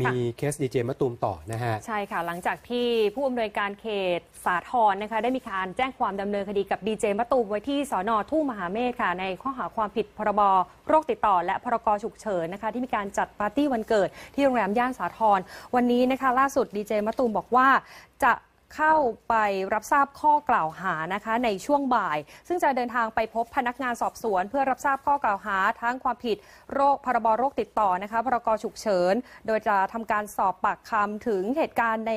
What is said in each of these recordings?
มีเคสดีเจมะตูมต่อนะฮะ ใช่ค่ะ หลังจากที่ผู้อำนวยการเขตสาทรนะคะได้มีการแจ้งความดำเนินคดีกับดีเจมะตูมไว้ที่สอนอทุ่งมหาเมฆค่ะ ในข้อหาความผิดพรบโรคติดต่อ และพรกฉุกเฉินนะคะ ที่มีการจัดปาร์ตี้วันเกิดที่โรงแรมย่านสาทรวันนี้นะคะล่าสุดดีเจมะตูมบอกว่าจะเข้าไปรับทราบข้อกล่าวหานะคะในช่วงบ่าย ซึ่งจะเดินทางไปพบพนักงานสอบสวน เพื่อรับทราบข้อกล่าวหาทั้งความผิดโรค พรบโรคติดต่อนะคะ พรกฉุกเฉิน โดยจะทำการสอบปากคำถึงเหตุการณ์ใน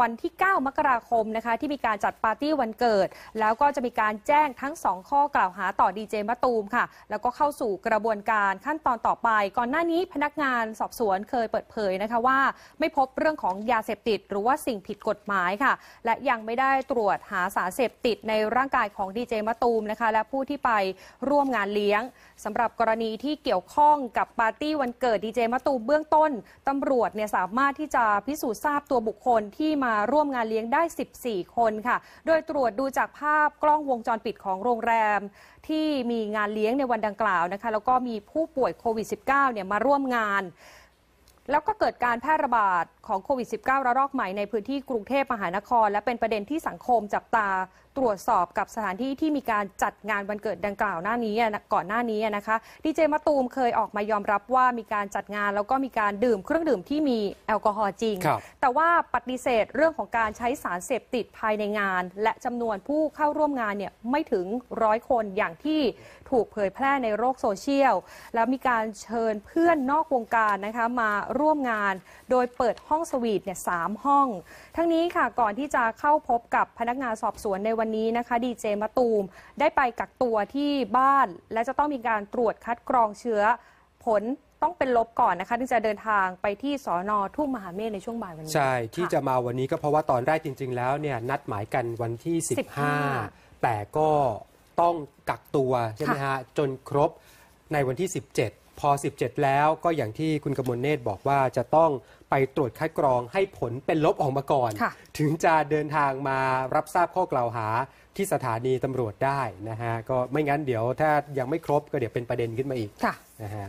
วันที่ 9 มกราคมนะคะที่มีการจัดปาร์ตี้วันเกิด แล้วก็จะมีการแจ้งทั้ง 2 ข้อกล่าวหาต่อดีเจมะตูมค่ะแล้วก็เข้าสู่กระบวนการขั้นตอนต่อไป ก่อนหน้านี้พนักงานสอบสวนเคยเปิดเผยนะคะว่า ไม่พบเรื่องของยาเสพติดหรือว่าสิ่งผิดกฎหมายค่ะ และยังไม่ได้ตรวจหาสารเสพติดในร่างกายของดีเจมะตูมนะคะและผู้ที่ไปร่วมงานเลี้ยงสำหรับกรณีที่เกี่ยวข้องกับปาร์ตี้วันเกิดดีเจมะตูมเบื้องต้นตำรวจเนี่ยสามารถที่จะพิสูจน์ทราบตัวบุคคลที่มาร่วมงานเลี้ยงได้ 14 คนค่ะ โดยตรวจดูจากภาพกล้องวงจรปิดของโรงแรมที่มีงานเลี้ยงในวันดังกล่าวนะคะ แล้วก็มีผู้ป่วยโควิด -19 เนี่ยมาร่วมงานแล้วก็เกิดการแพร่ระบาดของโควิด -19 ระลอกใหม่ในพื้นที่กรุงเทพมหานคร และเป็นประเด็นที่สังคมจับตาตรวจสอบกับสถานที่ที่มีการจัดงานวันเกิดดังกล่าวหน้านี้ก่อนหน้านี้นะคะดีเจมะตูมเคยออกมายอมรับว่ามีการจัดงานแล้วก็มีการดื่มเครื่องดื่มที่มีแอลกอฮอล์จริงรแต่ว่าปฏิเสธเรื่องของการใช้สารเสพติดภายในงาน และจำนวนผู้เข้าร่วมงานเนี่ยไม่ถึงร้อยคนอย่างที่ถูกเผยแพร่ในโลกโซเชียลแล้วมีการเชิญเพื่อนนอกวงการนะคะมาร่วมงานโดยเปิดห้องสวีทเนี่ยสามห้อง ทั้งนี้ค่ะก่อนที่จะเข้าพบกับพนักงานสอบสวนในวันนี้นะคะดีเจมะตูมได้ไปกักตัวที่บ้านและจะต้องมีการตรวจคัดกรองเชื้อ ผลต้องเป็นลบก่อนนะคะที่จะเดินทางไปที่สอนอทุ่งมหาเมฆในช่วงบ่ายวันนี้ ใช่ที่จะมาวันนี้ก็เพราะว่าตอนแรกจริง ๆแล้วเนี่ยนัดหมายกันวันที่ 15 แต่ก็ต้องกักตัวใช่ไหมฮะจนครบในวันที่ 17พอ 17 แล้วก็อย่างที่คุณกมลเนตรบอกว่าจะต้องไปตรวจคัดกรองให้ผลเป็นลบออกมาก่อน ถึงจะเดินทางมารับทราบข้อกล่าวหาที่สถานีตำรวจได้นะฮะก็ไม่งั้นเดี๋ยวถ้ายังไม่ครบก็เดี๋ยวเป็นประเด็นขึ้นมาอีกะนะฮะ